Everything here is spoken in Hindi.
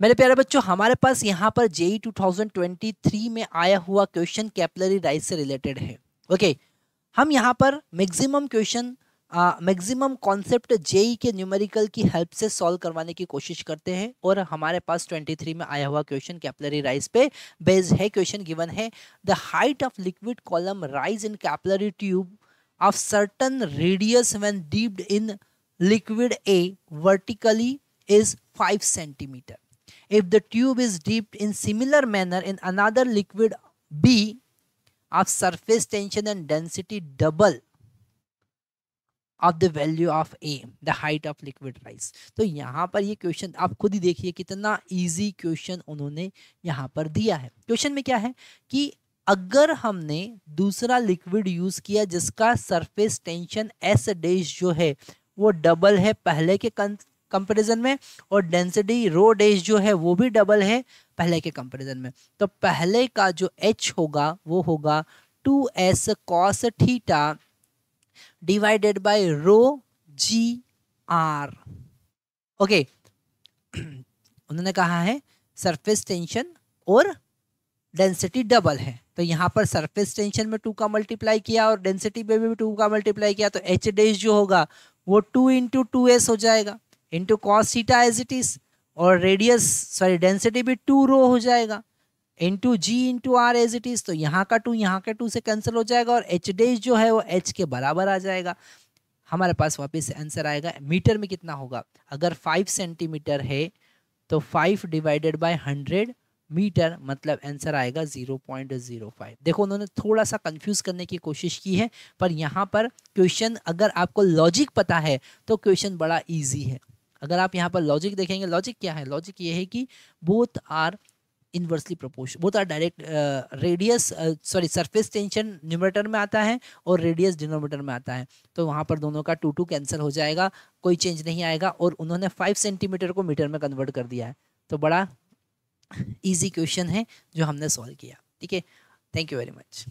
मेरे प्यारे बच्चों हमारे पास यहाँ पर जेई 2023 में आया हुआ क्वेश्चन कैपलरी राइस से रिलेटेड है ओके हम यहाँ पर maximum question maximum concept JEE के न्यूमेरिकल की हेल्प से सॉल्व करवाने की कोशिश करते हैं और हमारे पास 23 में आया हुआ क्वेश्चन कैपलरी राइस पे बेस्ड है क्वेश्चन गिवन है the height of liquid column rise in capillary tube of certain radius when dipped in liquid a vertically is five centimetre if the tube is dipped in similar manner in another liquid B of surface tension and density double of the value of a the height of liquid rise तो यहाँ पर ये क्वेश्चन आप खुद ही देखिए कितना ईजी क्वेश्चन उन्होंने यहाँ पर दिया है क्वेश्चन में क्या है कि अगर हमने दूसरा लिक्विड यूज़ किया जिसका सरफेस टेंशन एस डेज जो है वो डबल है पहले के कंपैरिजन में और डेंसिटी रो डेज जो है वो भी डबल है पहले के कंपैरिजन में तो पहले का जो एच होगा वो होगा two S cos theta divided by rho g r okay उन्होंने कहा है सरफेस टेंशन और डेंसिटी डबल है तो यहाँ पर सरफेस टेंशन में टू का मल्टीप्लाई किया और डेंसिटी में भी टू का मल्टीप्लाई किया तो एच डेज जो होगा वो टू इंटू टू एस हो जाएगा into cos theta as it is और रेडियस सॉरी डेंसिटी भी टू रो हो जाएगा into g into r as it is तो यहाँ का टू यहाँ के टू से कैंसिल हो जाएगा और एच डेज जो है वो एच के बराबर आ जाएगा हमारे पास वापस आंसर आएगा मीटर में कितना होगा अगर फाइव सेंटीमीटर है तो five divided by hundred metre मतलब आंसर आएगा ज़ीरो पॉइंट ज़ीरो फाइव देखो उन्होंने थोड़ा सा कंफ्यूज करने की कोशिश की है पर यहाँ पर क्वेश्चन अगर आपको लॉजिक पता है तो क्वेश्चन बड़ा ईजी है अगर आप यहाँ पर लॉजिक देखेंगे लॉजिक क्या है लॉजिक ये है कि both are inversely proportion both are direct radius sorry surface tension numerator में आता है और रेडियस डिनोमीटर में आता है तो वहाँ पर दोनों का टू टू कैंसिल हो जाएगा कोई चेंज नहीं आएगा और उन्होंने फाइव सेंटीमीटर को मीटर में कन्वर्ट कर दिया है तो बड़ा ईजी क्वेश्चन है जो हमने सॉल्व किया ठीक है थैंक यू वेरी मच